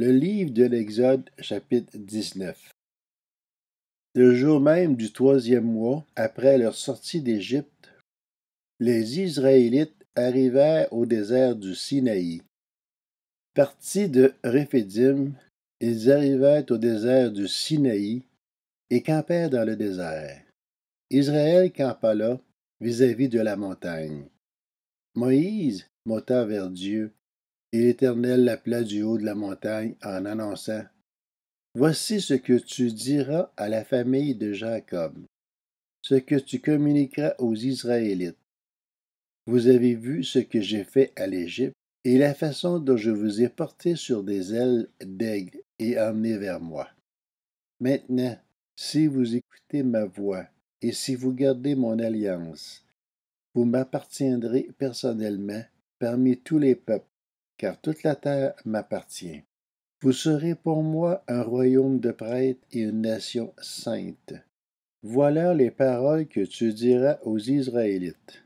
Le livre de l'Exode, chapitre 19. Le jour même du troisième mois, après leur sortie d'Égypte, les Israélites arrivèrent au désert du Sinaï. Partis de Réphédim, ils arrivèrent au désert du Sinaï et campèrent dans le désert. Israël campa là vis-à-vis -vis de la montagne. Moïse monta vers Dieu et l'Éternel l'appela du haut de la montagne en annonçant Voici ce que tu diras à la famille de Jacob, ce que tu communiqueras aux Israélites. Vous avez vu ce que j'ai fait à l'Égypte et la façon dont je vous ai porté sur des ailes d'aigle et emmené vers moi. Maintenant, si vous écoutez ma voix et si vous gardez mon alliance, vous m'appartiendrez personnellement parmi tous les peuples car toute la terre m'appartient. Vous serez pour moi un royaume de prêtres et une nation sainte. Voilà les paroles que tu diras aux Israélites.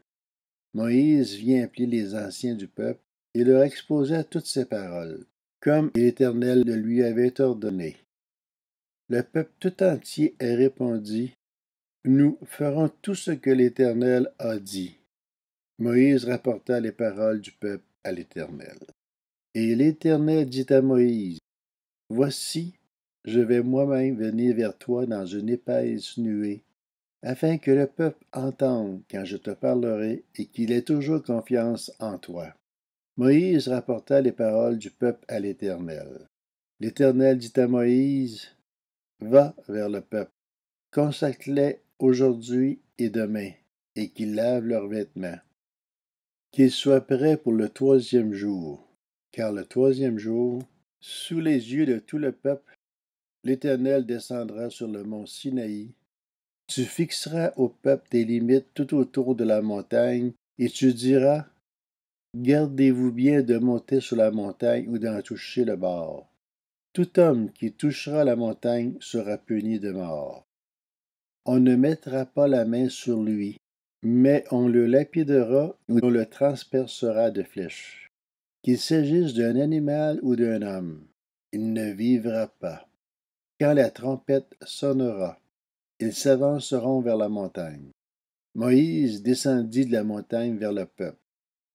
Moïse vient appeler les anciens du peuple et leur exposa toutes ces paroles, comme l'Éternel le lui avait ordonné. Le peuple tout entier répondit Nous ferons tout ce que l'Éternel a dit. Moïse rapporta les paroles du peuple à l'Éternel. Et l'Éternel dit à Moïse, Voici, je vais moi-même venir vers toi dans une épaisse nuée, afin que le peuple entende quand je te parlerai et qu'il ait toujours confiance en toi. Moïse rapporta les paroles du peuple à l'Éternel. L'Éternel dit à Moïse, Va vers le peuple, consacre-les aujourd'hui et demain, et qu'ils lavent leurs vêtements, qu'ils soient prêts pour le troisième jour. Car le troisième jour, sous les yeux de tout le peuple, l'Éternel descendra sur le mont Sinaï. Tu fixeras au peuple des limites tout autour de la montagne, et tu diras Gardez-vous bien de monter sur la montagne ou d'en toucher le bord. Tout homme qui touchera la montagne sera puni de mort. On ne mettra pas la main sur lui, mais on le lapidera ou on le transpercera de flèches qu'il s'agisse d'un animal ou d'un homme, il ne vivra pas. Quand la trompette sonnera, ils s'avanceront vers la montagne. Moïse descendit de la montagne vers le peuple.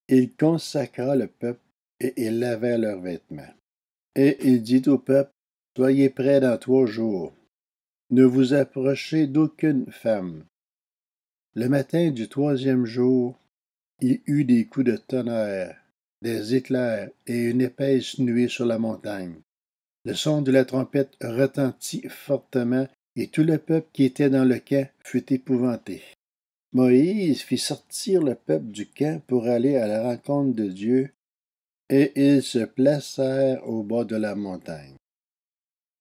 Il consacra le peuple et il lavait leurs vêtements. Et il dit au peuple, Soyez prêts dans trois jours. Ne vous approchez d'aucune femme. Le matin du troisième jour, il eut des coups de tonnerre des éclairs et une épaisse nuée sur la montagne. Le son de la trompette retentit fortement, et tout le peuple qui était dans le camp fut épouvanté. Moïse fit sortir le peuple du camp pour aller à la rencontre de Dieu, et ils se placèrent au bas de la montagne.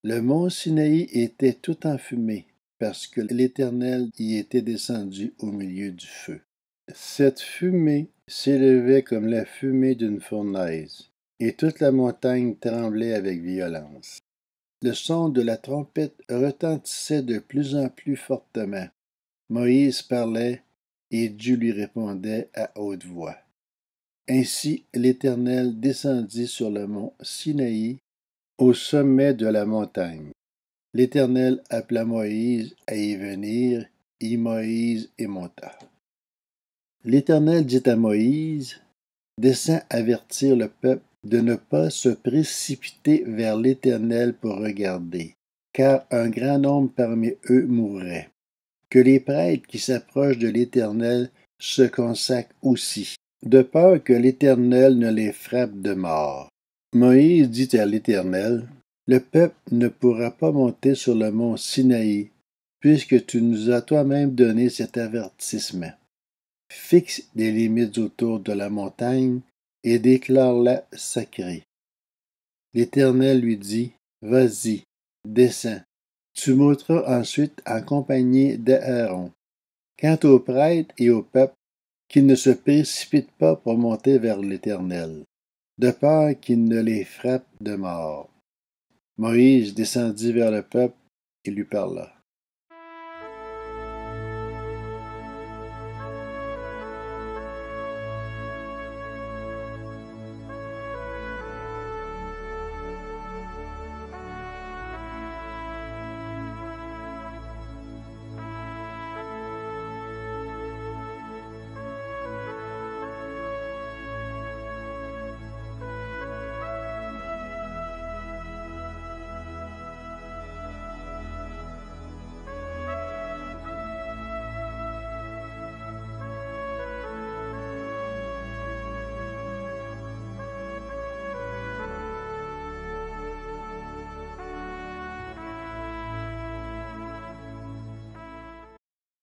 Le mont Sinaï était tout enfumé, parce que l'Éternel y était descendu au milieu du feu. Cette fumée s'élevait comme la fumée d'une fournaise, et toute la montagne tremblait avec violence. Le son de la trompette retentissait de plus en plus fortement. Moïse parlait, et Dieu lui répondait à haute voix. Ainsi l'Éternel descendit sur le mont Sinaï, au sommet de la montagne. L'Éternel appela Moïse à y venir, et Moïse y monta. L'Éternel dit à Moïse, Descends avertir le peuple de ne pas se précipiter vers l'Éternel pour regarder, car un grand nombre parmi eux mourrait. Que les prêtres qui s'approchent de l'Éternel se consacrent aussi, de peur que l'Éternel ne les frappe de mort. Moïse dit à l'Éternel, Le peuple ne pourra pas monter sur le mont Sinaï, puisque tu nous as toi-même donné cet avertissement fixe des limites autour de la montagne et déclare-la sacrée. L'Éternel lui dit, Vas-y, descends. Tu monteras ensuite en compagnie d'Aaron. Quant aux prêtres et au peuple, qu'ils ne se précipitent pas pour monter vers l'Éternel, de peur qu'il ne les frappe de mort. Moïse descendit vers le peuple et lui parla.